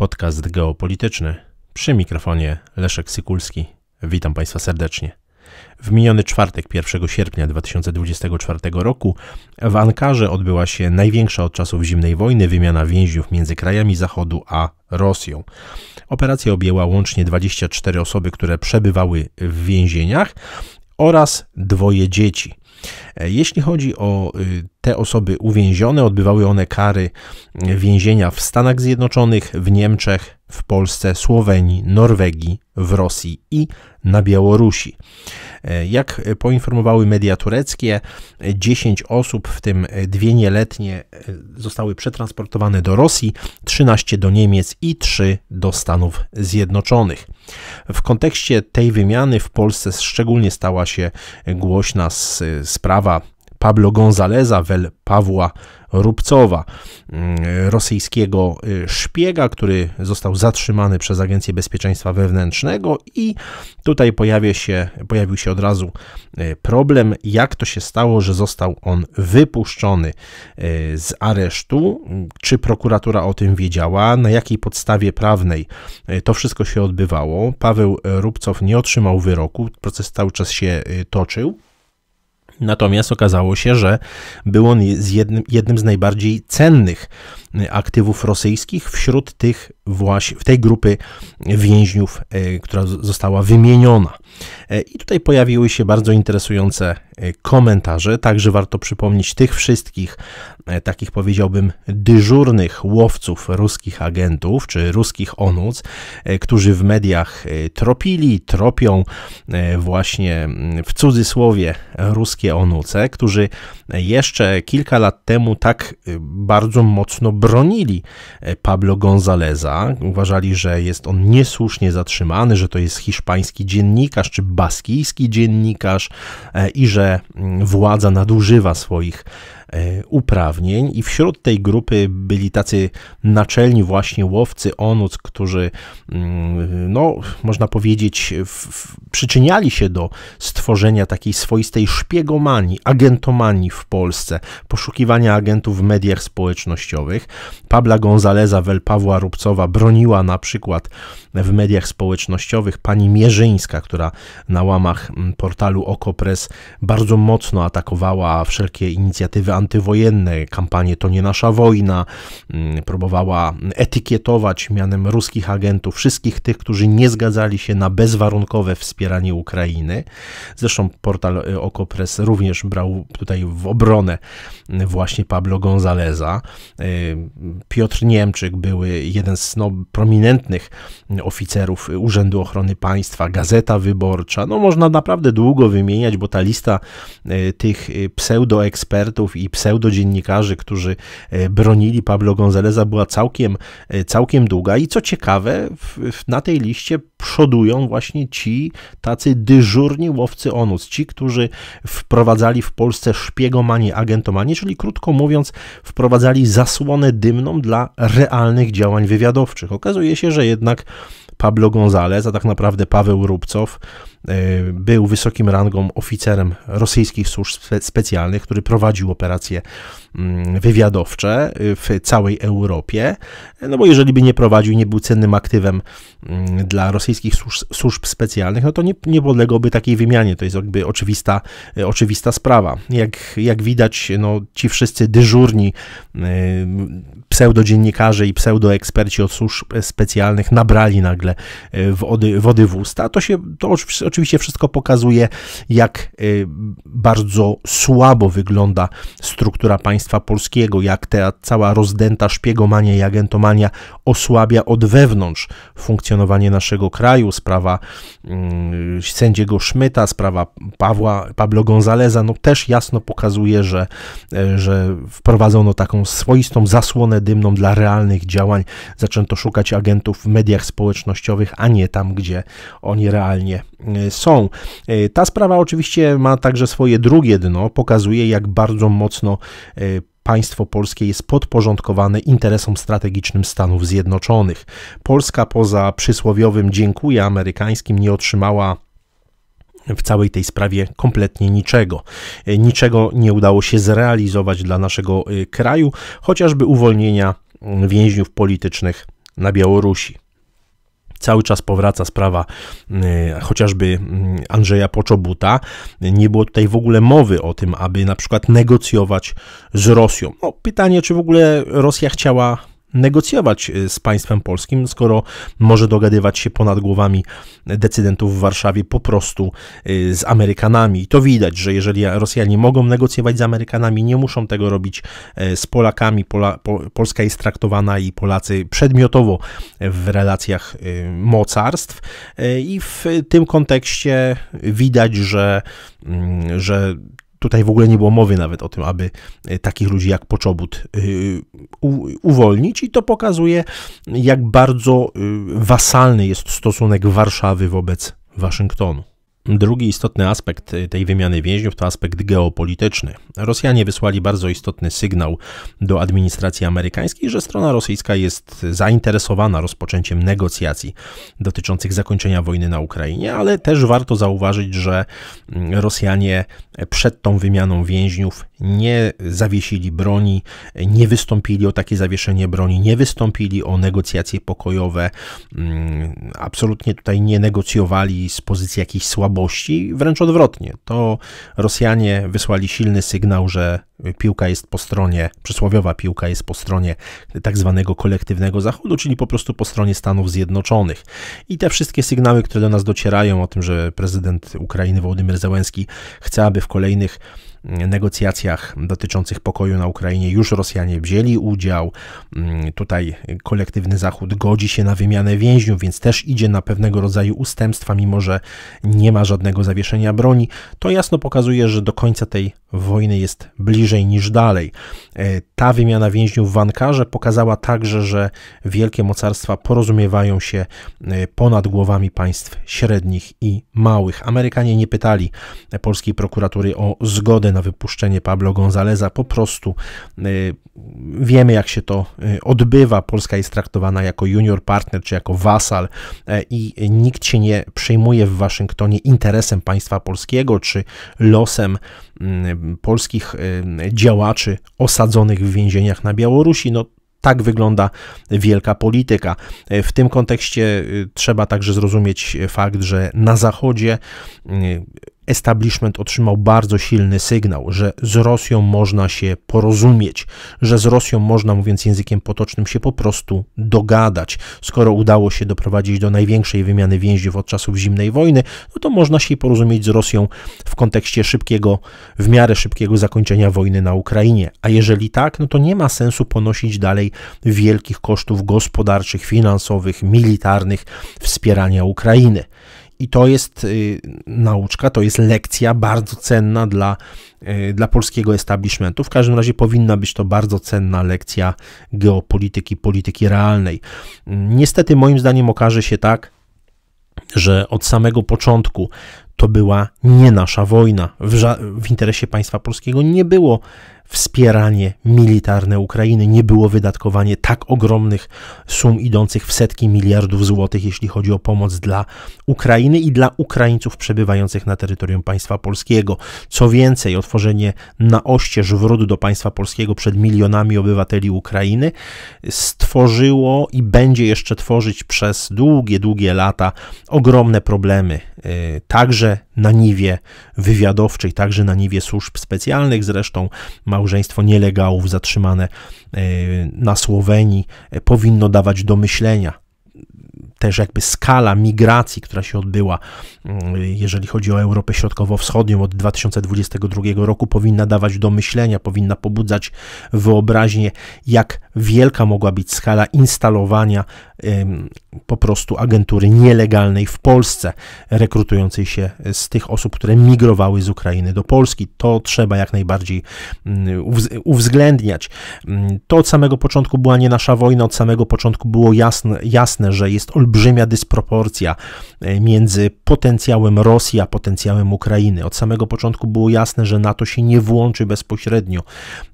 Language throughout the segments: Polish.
podcast geopolityczny. Przy mikrofonie Leszek Sykulski. Witam Państwa serdecznie. W miniony czwartek, 1 sierpnia 2024 roku, w Ankarze odbyła się największa od czasów zimnej wojny wymiana więźniów między krajami Zachodu a Rosją. Operacja objęła łącznie 24 osoby, które przebywały w więzieniach oraz dwoje dzieci. E, jeśli chodzi o y, te osoby uwięzione, odbywały one kary y, więzienia w Stanach Zjednoczonych, w Niemczech, w Polsce, Słowenii, Norwegii, w Rosji i na Białorusi. E, jak poinformowały media tureckie, 10 osób, w tym dwie nieletnie, e, zostały przetransportowane do Rosji, 13 do Niemiec i 3 do Stanów Zjednoczonych. W kontekście tej wymiany w Polsce szczególnie stała się głośna e, sprawa Pablo Gonzaleza, wel Pawła Rubcowa, mm, rosyjskiego y, szpiega, który został zatrzymany przez Agencję Bezpieczeństwa Wewnętrznego i tutaj pojawia się, pojawił się od razu y, problem, jak to się stało, że został on wypuszczony y, z aresztu, czy prokuratura o tym wiedziała, na jakiej podstawie prawnej to wszystko się odbywało. Paweł Rubcow nie otrzymał wyroku, proces cały czas się toczył. Natomiast okazało się, że był on jednym, jednym z najbardziej cennych Y, aktywów rosyjskich wśród tych właśnie, w tej grupy więźniów, y, która została wymieniona. Y, I tutaj pojawiły się bardzo interesujące komentarze, także warto przypomnieć tych wszystkich, takich powiedziałbym, dyżurnych łowców ruskich agentów, czy ruskich onuc, którzy w mediach tropili, tropią właśnie mm, w cudzysłowie ruskie onuce, którzy jeszcze kilka lat temu tak bardzo mocno bronili e, Pablo Gonzaleza. Uważali, że jest on niesłusznie zatrzymany, że to jest hiszpański dziennikarz czy baskijski dziennikarz e, i że mm, władza nadużywa swoich e, uprawnień i wśród tej grupy byli tacy naczelni właśnie łowcy onuc, którzy mm, no, można powiedzieć w, przyczyniali się do stworzenia takiej swoistej szpiegomanii, agentomanii w Polsce, poszukiwania agentów w mediach społecznościowych. Pabla Gonzaleza, Wel Pawła Rubcowa broniła na przykład w mediach społecznościowych pani Mierzyńska, która na łamach mm, portalu Okopres bardzo mocno atakowała wszelkie inicjatywy antywojenne, kampanię To nie nasza wojna, mm, próbowała etykietować mianem ruskich agentów wszystkich tych, którzy nie zgadzali się na bezwarunkowe wspieranie Ukrainy. Zresztą portal y, Okopres również brał tutaj w obronę y, właśnie Pablo Gonzaleza. Y, Piotr Niemczyk, były jeden z no, prominentnych oficerów Urzędu Ochrony Państwa, Gazeta Wyborcza. No można naprawdę długo wymieniać, bo ta lista e, tych e, pseudoekspertów i pseudodziennikarzy, którzy e, bronili Pablo Gonzaleza była całkiem, całkiem długa i co ciekawe, na tej liście przodują właśnie ci tacy dyżurni łowcy ONUS, ci, którzy wprowadzali w Polsce szpiegomanię, agentomanię, czyli krótko mówiąc wprowadzali zasłonę dymną dla realnych działań wywiadowczych. Okazuje się, że jednak Pablo González, a tak naprawdę Paweł Rubcow, e, był wysokim rangą oficerem rosyjskich służb specjalnych, który prowadził operacje mm, wywiadowcze e, w całej Europie. E, no bo jeżeli by nie prowadził, nie był cennym aktywem mm, dla rosyjskich służb, specjalnych, no to nie, nie takiej wymianie. To jest jakby oczywista, oczywista sprawa. Jak, jak widać, no, ci wszyscy dyżurni pseudodziennikarze i pseudoeksperci od służb specjalnych nabrali nagle E, wody, wody w usta. To się to oczywiście wszystko pokazuje, jak e, bardzo słabo wygląda struktura państwa polskiego, jak ta cała rozdęta szpiegomania i agentomania osłabia od wewnątrz funkcjonowanie naszego kraju. Sprawa mm, sędziego Szmyta, sprawa Pawła, Pablo Gonzaleza, no też jasno pokazuje, że, e, że wprowadzono taką swoistą zasłonę dymną dla realnych działań. Zaczęto szukać agentów w mediach społecznościowych, a nie tam, gdzie oni realnie y, są. Y, ta sprawa oczywiście ma także swoje drugie dno, pokazuje jak bardzo mocno y, państwo polskie jest podporządkowane interesom strategicznym Stanów Zjednoczonych. Polska poza przysłowiowym dziękuję amerykańskim nie otrzymała w całej tej sprawie kompletnie niczego. Niczego nie udało się zrealizować dla naszego kraju, chociażby uwolnienia mm, więźniów politycznych na Białorusi. Cały czas powraca sprawa y, chociażby mm, Andrzeja Poczobuta. Nie było tutaj w ogóle mowy o tym, aby na przykład negocjować z Rosją. No, pytanie, czy w ogóle Rosja chciała negocjować e, z państwem polskim, skoro może dogadywać się ponad głowami decydentów w Warszawie po prostu e, z Amerykanami. I to widać, że jeżeli Rosjanie mogą negocjować z Amerykanami, nie muszą tego robić e, z Polakami. Pola, Polska jest traktowana i Polacy przedmiotowo w relacjach mocarstw i w tym kontekście widać, że, mm, że tutaj w ogóle nie było mowy nawet o tym, aby e, takich ludzi jak Poczobut e, uwolnić i to pokazuje, jak bardzo e, wasalny jest stosunek Warszawy wobec Waszyngtonu. Drugi istotny aspekt y, tej wymiany więźniów to aspekt geopolityczny. Rosjanie wysłali bardzo istotny sygnał do administracji amerykańskiej, że strona rosyjska jest zainteresowana rozpoczęciem negocjacji dotyczących zakończenia wojny na Ukrainie, ale też warto zauważyć, że mm, Rosjanie przed tą wymianą więźniów nie zawiesili broni, nie wystąpili o takie zawieszenie broni, nie wystąpili o negocjacje pokojowe, mm, absolutnie tutaj nie negocjowali z pozycji jakichś słabych słabości, wręcz odwrotnie. To Rosjanie wysłali silny sygnał, że piłka jest po stronie, przysłowiowa piłka jest po stronie tak zwanego kolektywnego Zachodu, czyli po prostu po stronie Stanów Zjednoczonych. I te wszystkie sygnały, które do nas docierają o tym, że prezydent Ukrainy Wołodymyr Zełenski chce, aby w kolejnych negocjacjach dotyczących pokoju na Ukrainie już Rosjanie wzięli udział. Mm, tutaj kolektywny Zachód godzi się na wymianę więźniów, więc też idzie na pewnego rodzaju ustępstwa, mimo że nie ma żadnego zawieszenia broni. To jasno pokazuje, że do końca tej wojny jest bliżej niż dalej. E, ta wymiana więźniów w Ankarze pokazała także, że wielkie mocarstwa porozumiewają się e, ponad głowami państw średnich i małych. Amerykanie nie pytali polskiej prokuratury o zgodę na wypuszczenie Pablo Gonzaleza. Po prostu y, wiemy, jak się to y, odbywa. Polska jest traktowana jako junior partner czy jako wasal e, i nikt się nie przejmuje w Waszyngtonie interesem państwa polskiego czy losem mm, polskich y, działaczy osadzonych w więzieniach na Białorusi. No, tak wygląda wielka polityka. E, w tym kontekście trzeba także zrozumieć fakt, że na Zachodzie establishment otrzymał bardzo silny sygnał, że z Rosją można się porozumieć, że z Rosją można, mówiąc językiem potocznym, się po prostu dogadać. Skoro udało się doprowadzić do największej wymiany więźniów od czasów zimnej wojny, no to można się porozumieć z Rosją w kontekście szybkiego, w miarę szybkiego zakończenia wojny na Ukrainie. A jeżeli tak, no to nie ma sensu ponosić dalej wielkich kosztów gospodarczych, finansowych, militarnych wspierania Ukrainy. I to jest y, nauczka, to jest lekcja bardzo cenna dla, y, dla polskiego establishmentu. W każdym razie powinna być to bardzo cenna lekcja geopolityki, polityki realnej. Niestety, moim zdaniem, okaże się tak, że od samego początku to była nie nasza wojna. W, w interesie państwa polskiego nie było wspieranie militarne Ukrainy, nie było wydatkowanie tak ogromnych sum idących w setki miliardów złotych, jeśli chodzi o pomoc dla Ukrainy i dla Ukraińców przebywających na terytorium państwa polskiego. Co więcej, otworzenie na oścież wrót do państwa polskiego przed milionami obywateli Ukrainy stworzyło i będzie jeszcze tworzyć przez długie, długie lata ogromne problemy, y, także na niwie wywiadowczej, także na niwie służb specjalnych. Zresztą ma małżeństwo nielegałów zatrzymane e, na Słowenii e, powinno dawać do myślenia też jakby skala migracji, która się odbyła, mm, jeżeli chodzi o Europę Środkowo-Wschodnią od 2022 roku, powinna dawać do myślenia, powinna pobudzać wyobraźnię, jak wielka mogła być skala instalowania po prostu agentury nielegalnej w Polsce, rekrutującej się z tych osób, które migrowały z Ukrainy do Polski. To trzeba jak najbardziej mm, uwzględniać. Mm, to od samego początku była nie nasza wojna, od samego początku było jasne, jasne że jest olbrzymia dysproporcja e, między potencjałem Rosji a potencjałem Ukrainy. Od samego początku było jasne, że NATO się nie włączy bezpośrednio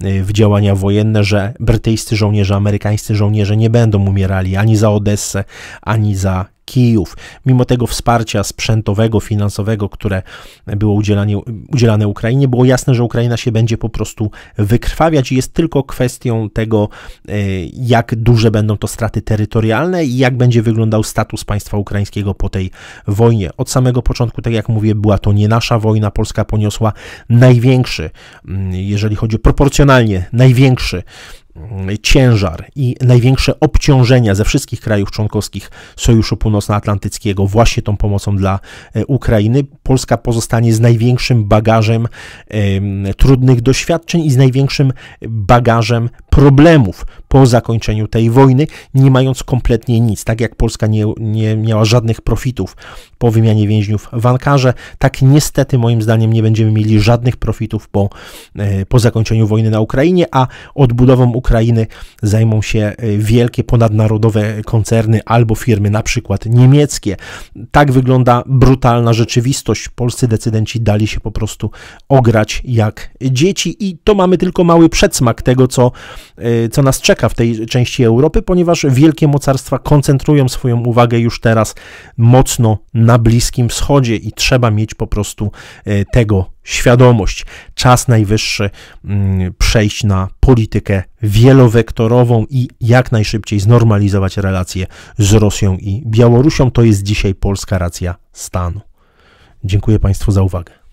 e, w działania wojenne, że brytyjscy żołnierze amerykańscy żołnierze nie będą umierali ani za Odessę, ani za Kijów. Mimo tego wsparcia sprzętowego, finansowego, które było udzielanie, udzielane Ukrainie, było jasne, że Ukraina się będzie po prostu wykrwawiać i jest tylko kwestią tego, e, jak duże będą to straty terytorialne i jak będzie wyglądał status państwa ukraińskiego po tej wojnie. Od samego początku, tak jak mówię, była to nie nasza wojna. Polska poniosła największy, mm, jeżeli chodzi o proporcjonalnie, największy Mm, ciężar i największe obciążenia ze wszystkich krajów członkowskich Sojuszu Północnoatlantyckiego właśnie tą pomocą dla e, Ukrainy. Polska pozostanie z największym bagażem trudnych doświadczeń i z największym bagażem problemów po zakończeniu tej wojny, nie mając kompletnie nic. Tak jak Polska nie, nie miała żadnych profitów po wymianie więźniów w Ankarze, tak niestety moim zdaniem nie będziemy mieli żadnych profitów po, e, po zakończeniu wojny na Ukrainie, a odbudową Ukrainy Ukrainy zajmą się y, wielkie ponadnarodowe koncerny albo firmy, na przykład niemieckie. Tak wygląda brutalna rzeczywistość. Polscy decydenci dali się po prostu ograć jak dzieci, i to mamy tylko mały przedsmak tego, co, y, co nas czeka w tej części Europy, ponieważ wielkie mocarstwa koncentrują swoją uwagę już teraz mocno na Bliskim Wschodzie i trzeba mieć po prostu y, tego świadomość. Czas najwyższy mm, przejść na politykę wielowektorową i jak najszybciej znormalizować relacje z Rosją i Białorusią. To jest dzisiaj polska racja stanu. Dziękuję Państwu za uwagę.